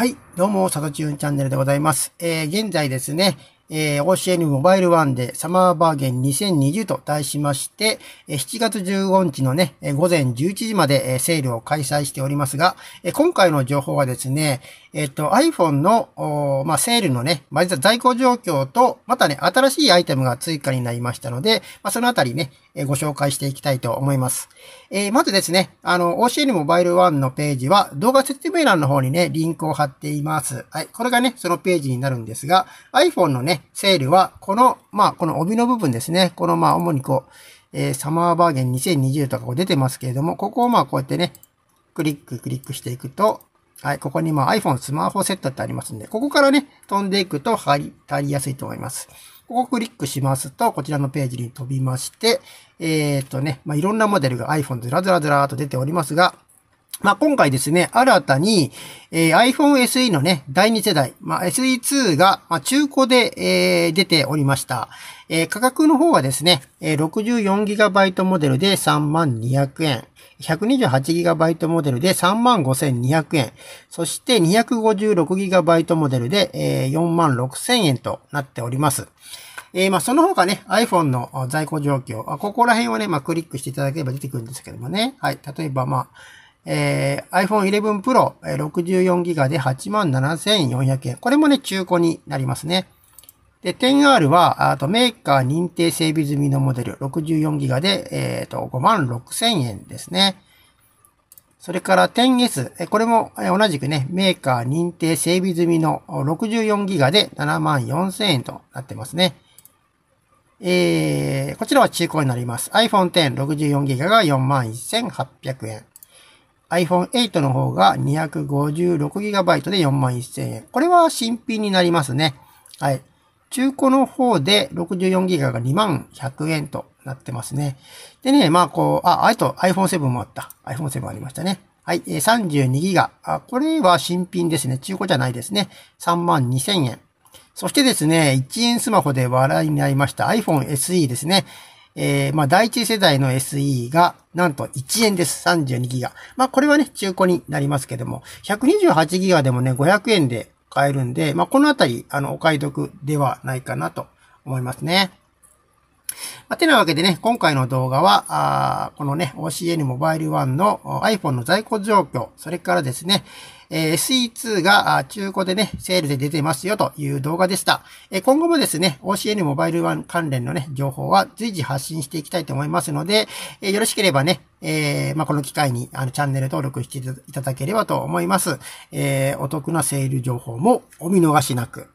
はい、どうも、さとちゅんチャンネルでございます。えー、現在ですね、えー、OCN モバイルワンでサマーバーゲン2020と題しまして、え7月15日のね、え午前11時まで、えセールを開催しておりますが、え今回の情報はですね、えっと、iPhone の、まあ、セールのね、まあ、在庫状況と、またね、新しいアイテムが追加になりましたので、まあ、そのあたりね、えー、ご紹介していきたいと思います。えー、まずですね、あの、OCN モバイル1のページは、動画説明欄の方にね、リンクを貼っています。はい、これがね、そのページになるんですが、iPhone のね、セールは、この、まあ、この帯の部分ですね、この、まあ、主にこう、えー、サマーバーゲン2020とかこう出てますけれども、ここをまあこうやってね、クリッククリックしていくと、はい、ここにも iPhone スマホセットってありますんで、ここからね、飛んでいくと入り、足りやすいと思います。ここをクリックしますと、こちらのページに飛びまして、えー、っとね、まあ、いろんなモデルが iPhone ずらずらずらーと出ておりますが、まあ、今回ですね、新たに、えー、iPhone SE のね、第2世代、まあ、SE2 が、まあ、中古で、えー、出ておりました。えー、価格の方はですね、えー、64GB モデルで3200円、128GB モデルで35,200円、そして 256GB モデルで、えー、46,000円となっております。えー、まあ、その他ね、iPhone の在庫状況、ここら辺をね、まあ、クリックしていただければ出てくるんですけどもね。はい。例えば、まあ、えー、iPhone 11 Pro 64GB で87,400円。これもね、中古になりますね。で、10R は、あとメーカー認定整備済みのモデル、64GB で、えー、と、56,000円ですね。それから 10S、これも同じくね、メーカー認定整備済みの 64GB で74,000円となってますね。えー、こちらは中古になります。iPhone x 64GB が41,800円。iPhone8 の方が 256GB で41000円。これは新品になりますね。はい。中古の方で 64GB が2万100円となってますね。でね、まあこう、あ、あと iPhone7 もあった。iPhone7 ありましたね。はい、32GB。あ、これは新品ですね。中古じゃないですね。3万2000円。そしてですね、1円スマホで話題になりました iPhone SE ですね。えー、まあ、第1世代の SE が、なんと1円です。32ギガ。まあ、これはね、中古になりますけども、128ギガでもね、500円で買えるんで、まあ、このあたり、あの、お買い得ではないかなと思いますね。まあ、てなわけでね、今回の動画は、あこのね、OCN モバイル1の iPhone の在庫状況、それからですね、え SE2 が中古でね、セールで出てますよという動画でした。え今後もですね、OCN モバイル1関連のね、情報は随時発信していきたいと思いますので、えよろしければね、えー、まあ、この機会に、あの、チャンネル登録していただければと思います。えー、お得なセール情報もお見逃しなく。